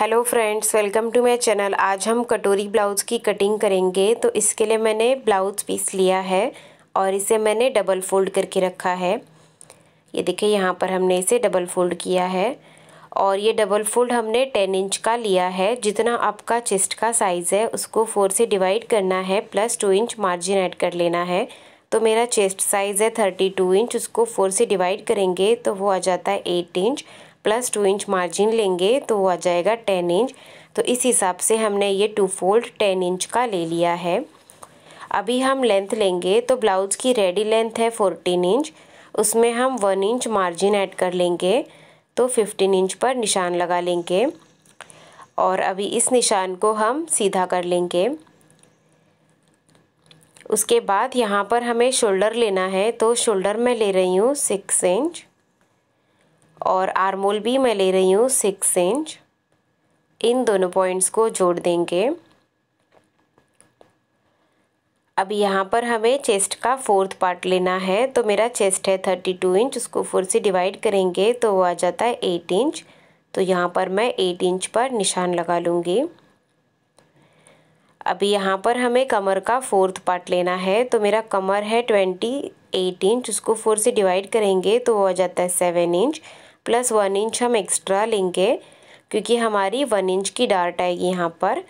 hello friends welcome to my channel आज हम कटोरी ब्लाउज़ की कटिंग करेंगे तो इसके लिए मैंने ब्लाउज़ पीस लिया है और इसे मैंने डबल फोल्ड करके रखा है ये देखिए यहाँ पर हमने इसे डबल फोल्ड किया है और ये डबल फोल्ड हमने टेन इंच का लिया है जितना आपका चेस्ट का साइज़ है उसको फोर से डिवाइड करना है plus two inch margin add कर लेना है तो मेरा चेस्ट साइज़ है थर्टी टू इंच उसको फोर से डिवाइड करेंगे तो वो आ जाता है eight inch plus two inch margin लेंगे तो वो आ जाएगा टेन इंच तो इस हिसाब से हमने ये टू फोल्ड टेन इंच का ले लिया है अभी हम लेंथ लेंगे तो ब्लाउज़ की रेडी लेंथ है फोर्टीन इंच उसमें हम वन इंच मार्जिन ऐड कर लेंगे तो फिफ्टीन इंच पर निशान लगा लेंगे और अभी इस निशान को हम सीधा कर लेंगे उसके बाद यहाँ पर हमें शोल्डर लेना है तो शोल्डर में ले रही हूँ सिक्स इंच और आर्मोल भी मैं ले रही हूँ सिक्स इंच इन दोनों पॉइंट्स को जोड़ देंगे अब यहाँ पर हमें चेस्ट का फोर्थ पार्ट लेना है तो मेरा चेस्ट है थर्टी टू इंच उसको फोर से डिवाइड करेंगे तो वो आ जाता है एट इंच तो यहाँ पर मैं एट इंच पर निशान लगा लूँगी अभी यहाँ पर हमें कमर का फोर्थ पार्ट लेना है तो मेरा कमर है ट्वेंटी एट इंच उसको फोर से डिवाइड करेंगे तो वो आ जाता है seven inch plus one inch हम एक्स्ट्रा लेंगे क्योंकि हमारी वन इंच की डार्ट आएगी यहाँ पर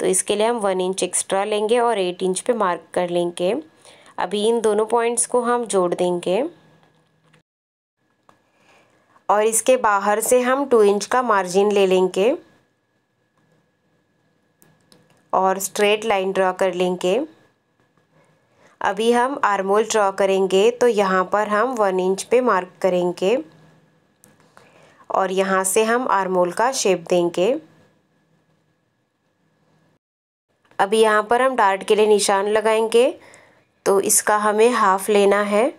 तो इसके लिए हम वन इंच एक्स्ट्रा लेंगे और एट इंच पे मार्क कर लेंगे अभी इन दोनों पॉइंट्स को हम जोड़ देंगे और इसके बाहर से हम टू इंच का मार्जिन ले लेंगे और स्ट्रेट लाइन ड्रॉ कर लेंगे अभी हम आर्मोल ड्रॉ करेंगे तो यहाँ पर हम वन इंच पे मार्क करेंगे और यहाँ से हम आरमोल का शेप देंगे अभी यहाँ पर हम डार्ट के लिए निशान लगाएंगे तो इसका हमें हाफ लेना है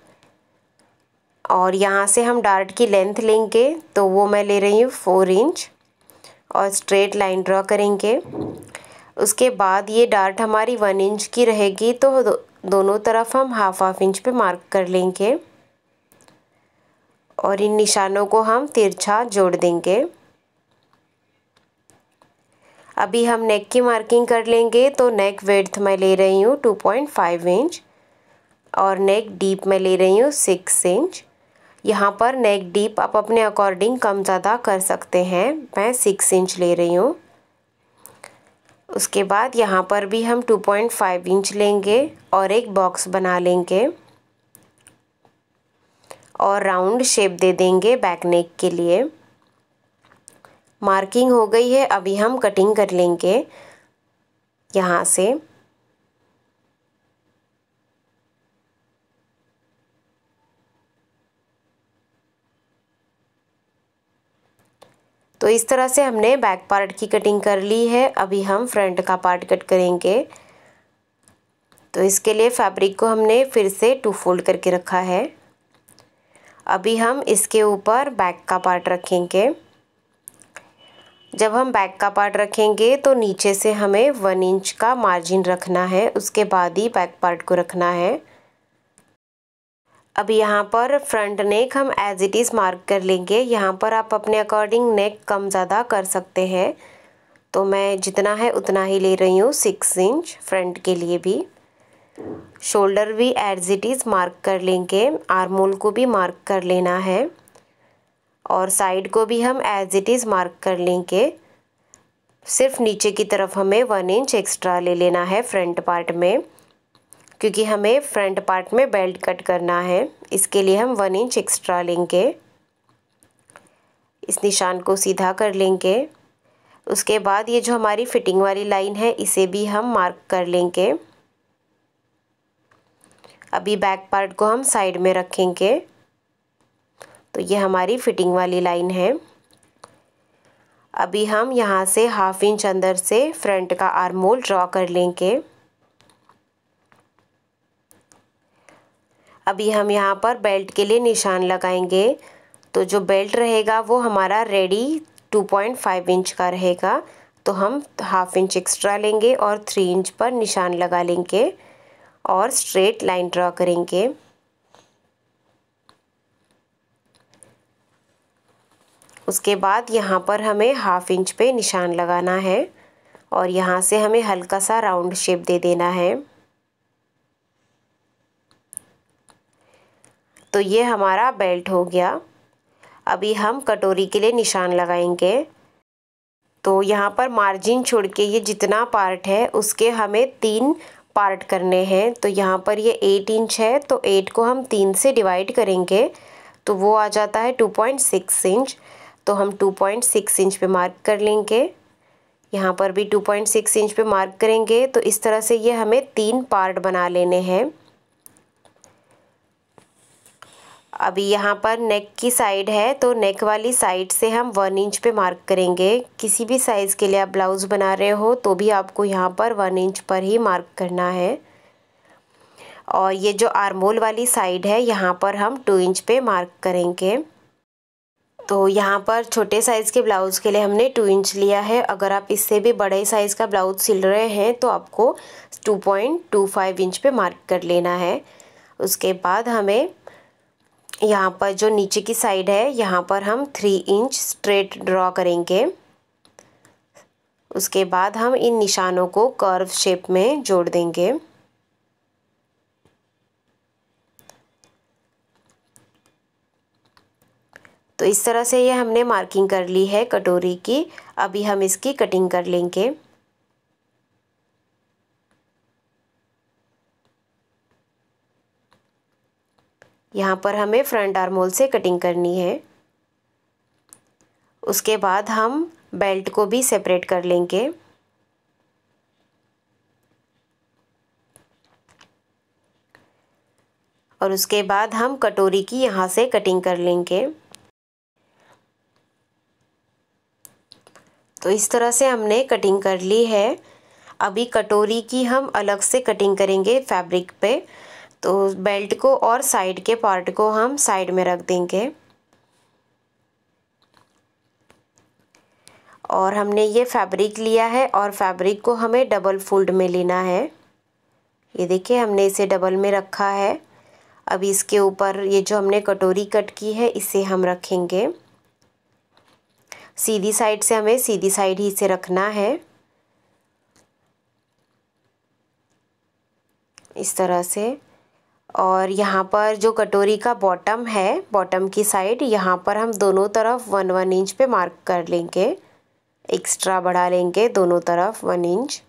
और यहाँ से हम डार्ट की लेंथ लेंगे तो वो मैं ले रही हूँ फोर इंच और स्ट्रेट लाइन ड्रॉ करेंगे उसके बाद ये डार्ट हमारी वन इंच की रहेगी तो दो, दोनों तरफ हम हाफ हाफ इंच पे मार्क कर लेंगे और इन निशानों को हम तिरछा जोड़ देंगे अभी हम नेक की मार्किंग कर लेंगे तो नेक वेड्थ मैं ले रही हूँ 2.5 इंच और नेक डीप मैं ले रही हूँ 6 इंच यहाँ पर नेक डीप आप अपने अकॉर्डिंग कम ज़्यादा कर सकते हैं मैं 6 इंच ले रही हूँ उसके बाद यहाँ पर भी हम 2.5 इंच लेंगे और एक बॉक्स बना लेंगे और राउंड शेप दे देंगे बैक नेक के लिए मार्किंग हो गई है अभी हम कटिंग कर लेंगे यहाँ से तो इस तरह से हमने बैक पार्ट की कटिंग कर ली है अभी हम फ्रंट का पार्ट कट करेंगे तो इसके लिए फैब्रिक को हमने फिर से टू फोल्ड करके रखा है अभी हम इसके ऊपर बैक का पार्ट रखेंगे जब हम बैक का पार्ट रखेंगे तो नीचे से हमें वन इंच का मार्जिन रखना है उसके बाद ही बैक पार्ट को रखना है अब यहाँ पर फ्रंट नेक हम एज इट इज़ मार्क कर लेंगे यहाँ पर आप अपने अकॉर्डिंग नेक कम ज़्यादा कर सकते हैं तो मैं जितना है उतना ही ले रही हूँ सिक्स इंच फ्रंट के लिए भी शोल्डर भी एज इट इज़ मार्क कर लेंगे आर्मोल को भी मार्क कर लेना है और साइड को भी हम एज इट इज़ मार्क कर लेंगे सिर्फ नीचे की तरफ हमें वन इंच एक्स्ट्रा ले लेना है फ्रंट पार्ट में क्योंकि हमें फ्रंट पार्ट में बेल्ट कट करना है इसके लिए हम वन इंच एक्स्ट्रा लेंगे इस निशान को सीधा कर लेंगे उसके बाद ये जो हमारी फिटिंग वाली लाइन है इसे भी हम मार्क कर लेंगे अभी बैक पार्ट को हम साइड में रखेंगे तो ये हमारी फिटिंग वाली लाइन है अभी हम यहाँ से हाफ इंच अंदर से फ्रंट का आर्म होल ड्रॉ कर लेंगे अभी हम यहाँ पर बेल्ट के लिए निशान लगाएंगे तो जो बेल्ट रहेगा वो हमारा रेडी 2.5 इंच का रहेगा तो हम हाफ इंच एक्स्ट्रा लेंगे और थ्री इंच पर निशान लगा लेंगे और स्ट्रेट लाइन ड्रॉ करेंगे उसके बाद यहाँ पर हमें हाफ इंच पे निशान लगाना है और यहाँ से हमें हल्का सा राउंड शेप दे देना है तो ये हमारा बेल्ट हो गया अभी हम कटोरी के लिए निशान लगाएंगे तो यहाँ पर मार्जिन छोड़ के ये जितना पार्ट है उसके हमें तीन पार्ट करने हैं तो यहाँ पर ये एट इंच है तो एट को हम तीन से डिवाइड करेंगे तो वो आ जाता है टू पॉइंट सिक्स इंच तो हम टू पॉइंट सिक्स इंच पे मार्क कर लेंगे यहाँ पर भी टू पॉइंट सिक्स इंच पे मार्क करेंगे तो इस तरह से ये हमें तीन पार्ट बना लेने हैं अभी यहाँ पर नेक की साइड है तो नेक वाली साइड से हम वन इंच पे मार्क करेंगे किसी भी साइज़ के लिए आप ब्लाउज़ बना रहे हो तो भी आपको यहाँ पर वन इंच पर ही मार्क करना है और ये जो आर्मोल वाली साइड है यहाँ पर हम टू इंच पे मार्क करेंगे तो यहाँ पर छोटे साइज़ के ब्लाउज़ के लिए हमने टू इंच लिया है अगर आप इससे भी बड़े साइज़ का ब्लाउज़ सिल रहे हैं तो आपको two point two five inch पे मार्क कर लेना है उसके बाद हमें यहाँ पर जो नीचे की साइड है यहाँ पर हम थ्री इंच स्ट्रेट ड्रॉ करेंगे उसके बाद हम इन निशानों को कर्व शेप में जोड़ देंगे तो इस तरह से ये हमने मार्किंग कर ली है कटोरी की अभी हम इसकी कटिंग कर लेंगे यहाँ पर हमें फ्रंट आर्म होल से कटिंग करनी है उसके बाद हम बेल्ट को भी सेपरेट कर लेंगे और उसके बाद हम कटोरी की यहाँ से कटिंग कर लेंगे तो इस तरह से हमने कटिंग कर ली है अभी कटोरी की हम अलग से कटिंग करेंगे फैब्रिक पे तो बेल्ट को और साइड के पार्ट को हम साइड में रख देंगे और हमने ये फैब्रिक लिया है और फैब्रिक को हमें डबल फोल्ड में लेना है ये देखिए हमने इसे डबल में रखा है अब इसके ऊपर ये जो हमने कटोरी कट की है इसे हम रखेंगे सीधी साइड से हमें सीधी साइड ही इसे रखना है इस तरह से और यहाँ पर जो कटोरी का बॉटम है बॉटम की साइड यहाँ पर हम दोनों तरफ वन वन इंच पे मार्क कर लेंगे एक्स्ट्रा बढ़ा लेंगे दोनों तरफ वन इंच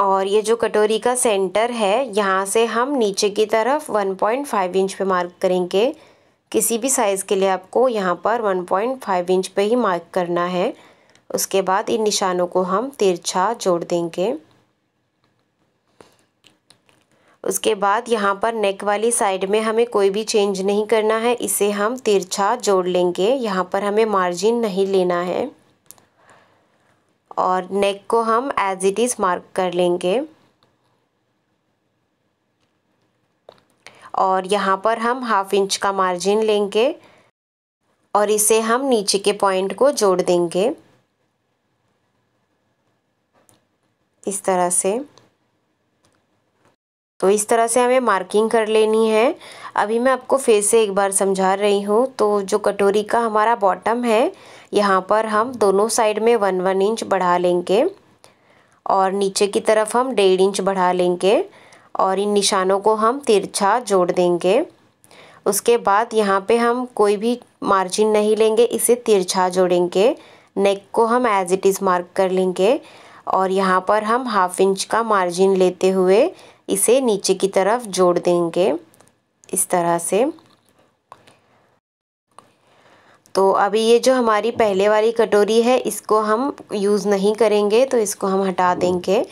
और ये जो कटोरी का सेंटर है यहाँ से हम नीचे की तरफ 1.5 इंच पे मार्क करेंगे किसी भी साइज़ के लिए आपको यहाँ पर 1.5 इंच पे ही मार्क करना है उसके बाद इन निशानों को हम तिरछा जोड़ देंगे उसके बाद यहाँ पर नेक वाली साइड में हमें कोई भी चेंज नहीं करना है इसे हम तिरछा जोड़ लेंगे यहाँ पर हमें मार्जिन नहीं लेना है और नेक को हम एज इट इज़ मार्क कर लेंगे और यहाँ पर हम हाफ इंच का मार्जिन लेंगे और इसे हम नीचे के पॉइंट को जोड़ देंगे इस तरह से तो इस तरह से हमें मार्किंग कर लेनी है अभी मैं आपको फिर से एक बार समझा रही हूँ तो जो कटोरी का हमारा बॉटम है यहाँ पर हम दोनों साइड में वन वन इंच बढ़ा लेंगे और नीचे की तरफ हम डेढ़ इंच बढ़ा लेंगे और इन निशानों को हम तिरछा जोड़ देंगे उसके बाद यहाँ पे हम कोई भी मार्जिन नहीं लेंगे इसे तिरछा जोड़ेंगे नेक को हम एज इट इज़ मार्क कर लेंगे और यहाँ पर हम हाफ इंच का मार्जिन लेते हुए इसे नीचे की तरफ जोड़ देंगे इस तरह से तो अभी ये जो हमारी पहले वाली कटोरी है इसको हम यूज़ नहीं करेंगे तो इसको हम हटा देंगे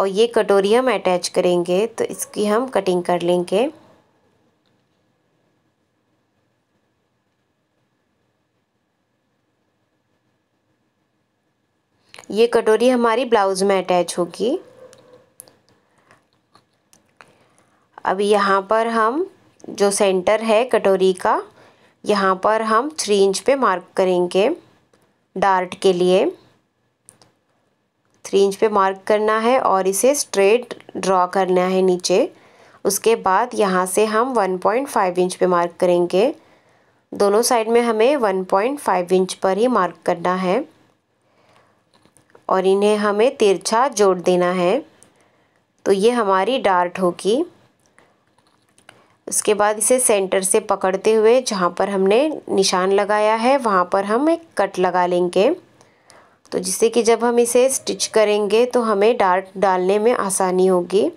और ये कटोरी हम अटैच करेंगे तो इसकी हम कटिंग कर लेंगे ये कटोरी हमारी ब्लाउज़ में अटैच होगी अब यहाँ पर हम जो सेंटर है कटोरी का यहाँ पर हम थ्री इंच पे मार्क करेंगे डार्ट के लिए थ्री इंच पे मार्क करना है और इसे स्ट्रेट ड्रॉ करना है नीचे उसके बाद यहाँ से हम 1.5 इंच पे मार्क करेंगे दोनों साइड में हमें 1.5 इंच पर ही मार्क करना है और इन्हें हमें तिरछा जोड़ देना है तो ये हमारी डार्ट होगी उसके बाद इसे सेंटर से पकड़ते हुए जहाँ पर हमने निशान लगाया है वहाँ पर हम एक कट लगा लेंगे तो जिससे कि जब हम इसे स्टिच करेंगे तो हमें डार्ट डालने में आसानी होगी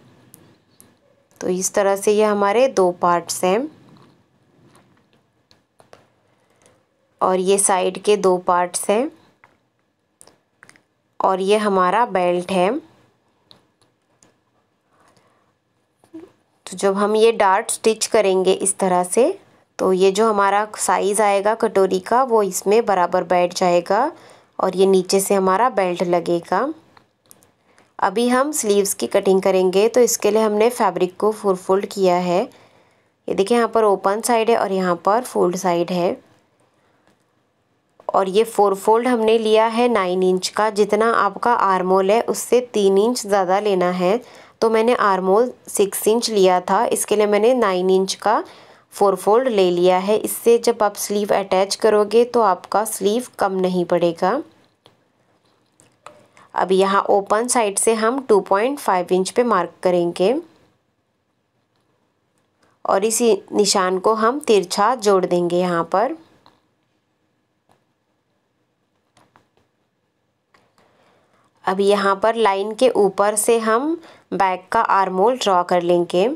तो इस तरह से ये हमारे दो पार्ट्स हैं और ये साइड के दो पार्ट्स हैं और ये हमारा बेल्ट है तो जब हम ये डार्ट स्टिच करेंगे इस तरह से तो ये जो हमारा साइज़ आएगा कटोरी का वो इसमें बराबर बैठ जाएगा और ये नीचे से हमारा बेल्ट लगेगा अभी हम स्लीव्स की कटिंग करेंगे तो इसके लिए हमने फैब्रिक को फुल फोल्ड किया है ये देखिए यहाँ पर ओपन साइड है और यहाँ पर फोल्ड साइड है और ये फोर फोल्ड हमने लिया है नाइन इंच का जितना आपका आर्मोल है उससे तीन इंच ज़्यादा लेना है तो मैंने आर्मोल सिक्स इंच लिया था इसके लिए मैंने नाइन इंच का फोर फोल्ड ले लिया है इससे जब आप स्लीव अटैच करोगे तो आपका स्लीव कम नहीं पड़ेगा अब यहाँ ओपन साइड से हम 2.5 इंच पे मार्क करेंगे और इसी निशान को हम तिरछा जोड़ देंगे यहाँ पर अब यहाँ पर लाइन के ऊपर से हम बैक का आर्म होल ड्रॉ कर लेंगे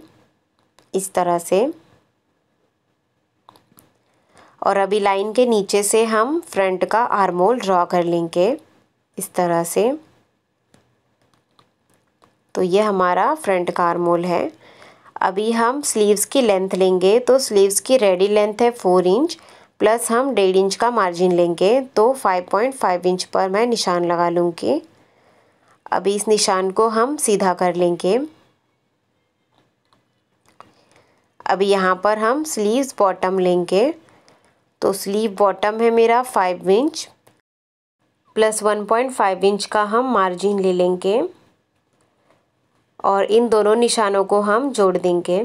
इस तरह से और अभी लाइन के नीचे से हम फ्रंट का आर्म होल ड्रॉ कर लेंगे इस तरह से तो ये हमारा फ्रंट का आर्म होल है अभी हम स्लीव्स की लेंथ लेंगे तो स्लीव्स की रेडी लेंथ है फोर इंच प्लस हम डेढ़ इंच का मार्जिन लेंगे तो फाइव पॉइंट फाइव इंच पर मैं निशान लगा लूँगी अभी इस निशान को हम सीधा कर लेंगे अभी यहाँ पर हम स्लीव्स बॉटम लेंगे तो स्लीव बॉटम है मेरा five inch plus one point five inch का हम मार्जिन ले लेंगे और इन दोनों निशानों को हम जोड़ देंगे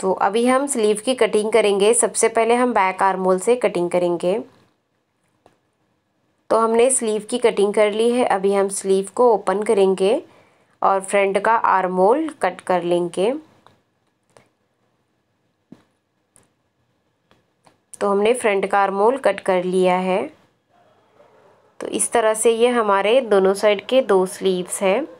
तो अभी हम स्लीव की कटिंग करेंगे सबसे पहले हम बैक आर्मोल से कटिंग करेंगे तो हमने स्लीव की कटिंग कर ली है अभी हम स्लीव को ओपन करेंगे और फ्रंट का आर्मोल कट कर लेंगे तो हमने फ्रंट का आर्मोल कट कर लिया है तो इस तरह से ये हमारे दोनों साइड के दो स्लीव्स हैं